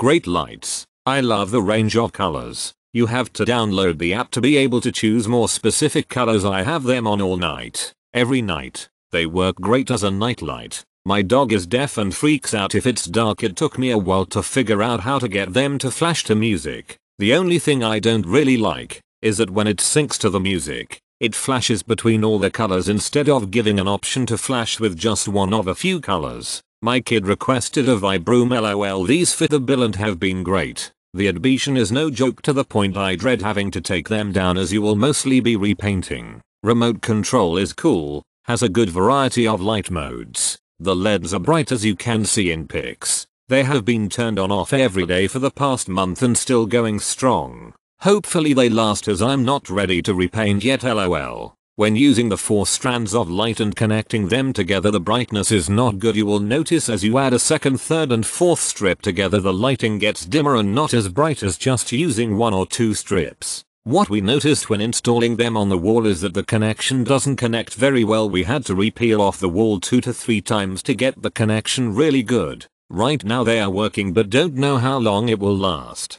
Great lights. I love the range of colors. You have to download the app to be able to choose more specific colors. I have them on all night, every night. They work great as a nightlight. My dog is deaf and freaks out if it's dark. It took me a while to figure out how to get them to flash to music. The only thing I don't really like is that when it syncs to the music, it flashes between all the colors instead of giving an option to flash with just one of a few colors. My kid requested a Vibroom lol these fit the bill and have been great. The adhesion is no joke to the point I dread having to take them down as you will mostly be repainting. Remote control is cool, has a good variety of light modes. The LEDs are bright as you can see in pics. They have been turned on off every day for the past month and still going strong. Hopefully they last as I'm not ready to repaint yet lol. When using the four strands of light and connecting them together the brightness is not good you will notice as you add a second third and fourth strip together the lighting gets dimmer and not as bright as just using one or two strips. What we noticed when installing them on the wall is that the connection doesn't connect very well we had to re-peel off the wall 2 to 3 times to get the connection really good. Right now they are working but don't know how long it will last.